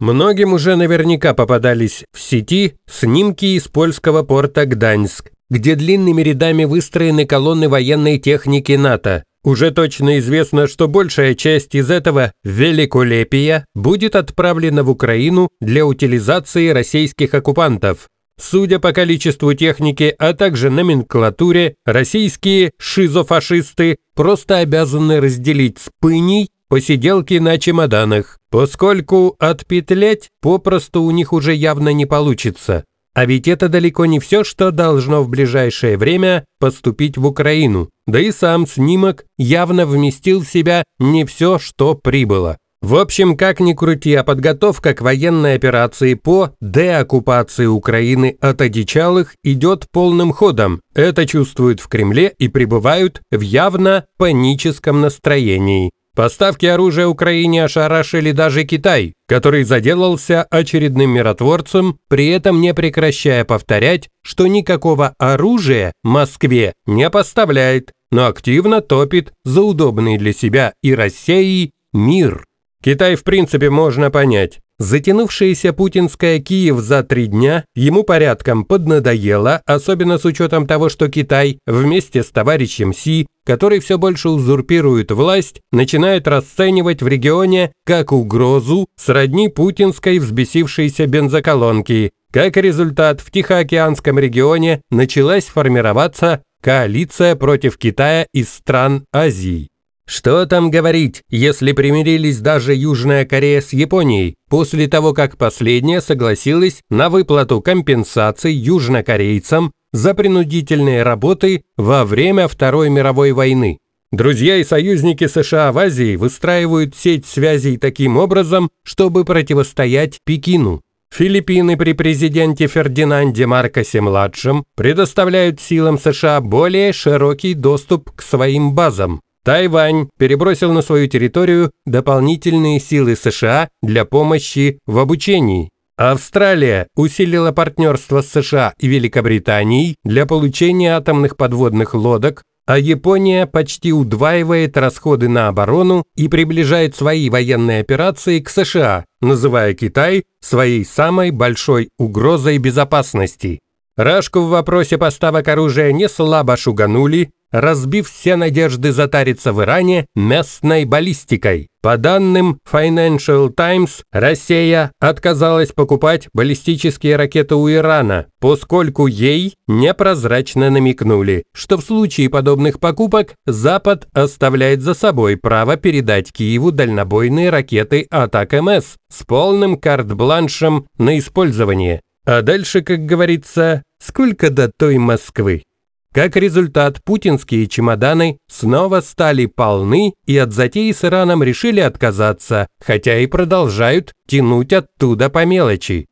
Многим уже наверняка попадались в сети снимки из польского порта Гданьск, где длинными рядами выстроены колонны военной техники НАТО. Уже точно известно, что большая часть из этого великолепия будет отправлена в Украину для утилизации российских оккупантов. Судя по количеству техники, а также номенклатуре, российские шизофашисты просто обязаны разделить с пыней посиделки на чемоданах, поскольку отпетлять попросту у них уже явно не получится. А ведь это далеко не все, что должно в ближайшее время поступить в Украину. Да и сам снимок явно вместил в себя не все, что прибыло. В общем, как ни крути, а подготовка к военной операции по деоккупации Украины от одичалых идет полным ходом. Это чувствуют в Кремле и пребывают в явно паническом настроении. Поставки оружия Украине ошарашили даже Китай, который заделался очередным миротворцем, при этом не прекращая повторять, что никакого оружия Москве не поставляет, но активно топит за удобный для себя и России мир. Китай в принципе можно понять. Затянувшаяся путинская Киев за три дня ему порядком поднадоела, особенно с учетом того, что Китай вместе с товарищем Си, который все больше узурпирует власть, начинает расценивать в регионе как угрозу сродни путинской взбесившейся бензоколонки. Как результат, в Тихоокеанском регионе началась формироваться коалиция против Китая из стран Азии. Что там говорить, если примирились даже Южная Корея с Японией, после того, как последняя согласилась на выплату компенсаций южнокорейцам за принудительные работы во время Второй мировой войны. Друзья и союзники США в Азии выстраивают сеть связей таким образом, чтобы противостоять Пекину. Филиппины при президенте Фердинанде Маркосе-младшем предоставляют силам США более широкий доступ к своим базам. Тайвань перебросил на свою территорию дополнительные силы США для помощи в обучении. Австралия усилила партнерство с США и Великобританией для получения атомных подводных лодок, а Япония почти удваивает расходы на оборону и приближает свои военные операции к США, называя Китай своей самой большой угрозой безопасности. Рашку в вопросе поставок оружия не слабо шуганули, разбив все надежды затариться в Иране местной баллистикой. По данным Financial Times, Россия отказалась покупать баллистические ракеты у Ирана, поскольку ей непрозрачно намекнули, что в случае подобных покупок Запад оставляет за собой право передать Киеву дальнобойные ракеты «Атак-МС» с полным карт-бланшем на использование. А дальше, как говорится, сколько до той Москвы. Как результат, путинские чемоданы снова стали полны и от затеи с Ираном решили отказаться, хотя и продолжают тянуть оттуда по мелочи.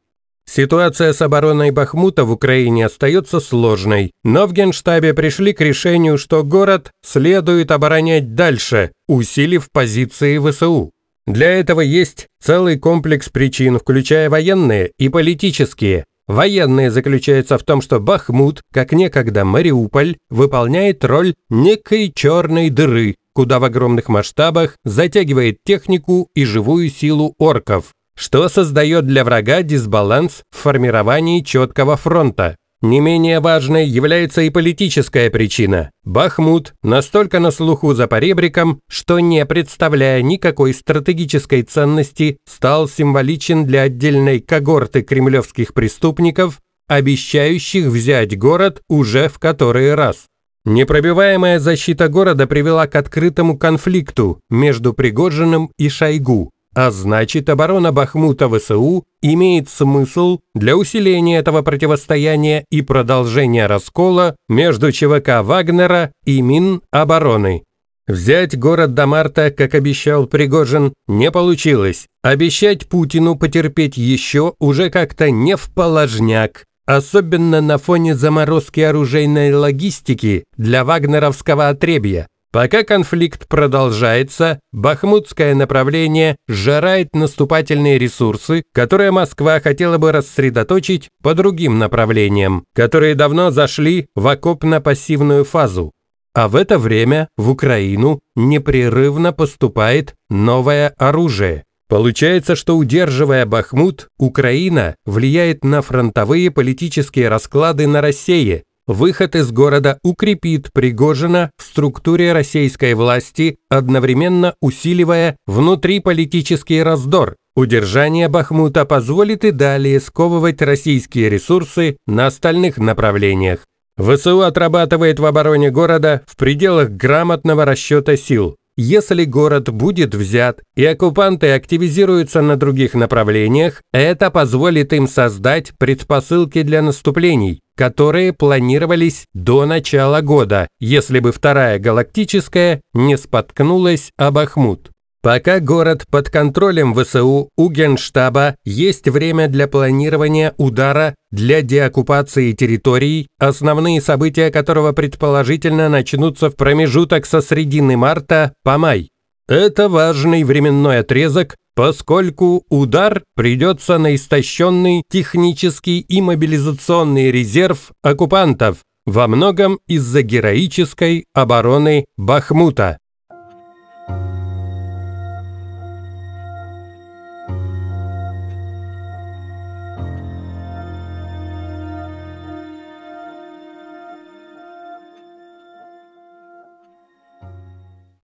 Ситуация с обороной Бахмута в Украине остается сложной, но в Генштабе пришли к решению, что город следует оборонять дальше, усилив позиции ВСУ. Для этого есть целый комплекс причин, включая военные и политические. Военные заключаются в том, что Бахмут, как некогда Мариуполь, выполняет роль некой черной дыры, куда в огромных масштабах затягивает технику и живую силу орков, что создает для врага дисбаланс в формировании четкого фронта. Не менее важной является и политическая причина. Бахмут настолько на слуху за поребриком, что не представляя никакой стратегической ценности, стал символичен для отдельной когорты кремлевских преступников, обещающих взять город уже в который раз. Непробиваемая защита города привела к открытому конфликту между Пригожиным и Шойгу, а значит, оборона Бахмута ВСУ имеет смысл для усиления этого противостояния и продолжения раскола между ЧВК Вагнера и Минобороны. Взять город до марта, как обещал Пригожин, не получилось. Обещать Путину потерпеть еще уже как-то не в положняк. Особенно на фоне заморозки оружейной логистики для вагнеровского отребья. Пока конфликт продолжается, бахмутское направление сжирает наступательные ресурсы, которые Москва хотела бы рассредоточить по другим направлениям, которые давно зашли в окопно-пассивную фазу. А в это время в Украину непрерывно поступает новое оружие. Получается, что удерживая Бахмут, Украина влияет на фронтовые политические расклады на России, выход из города укрепит Пригожина в структуре российской власти, одновременно усиливая внутриполитический раздор. Удержание Бахмута позволит и далее сковывать российские ресурсы на остальных направлениях. ВСУ отрабатывает в обороне города в пределах грамотного расчета сил. Если город будет взят и оккупанты активизируются на других направлениях, это позволит им создать предпосылки для наступлений, которые планировались до начала года, если бы Вторая Галактическая не споткнулась об Ахмут. Пока город под контролем ВСУ у Генштаба есть время для планирования удара для деоккупации территорий, основные события которого предположительно начнутся в промежуток со средины марта по май. Это важный временной отрезок, поскольку удар придется на истощенный технический и мобилизационный резерв оккупантов, во многом из-за героической обороны Бахмута.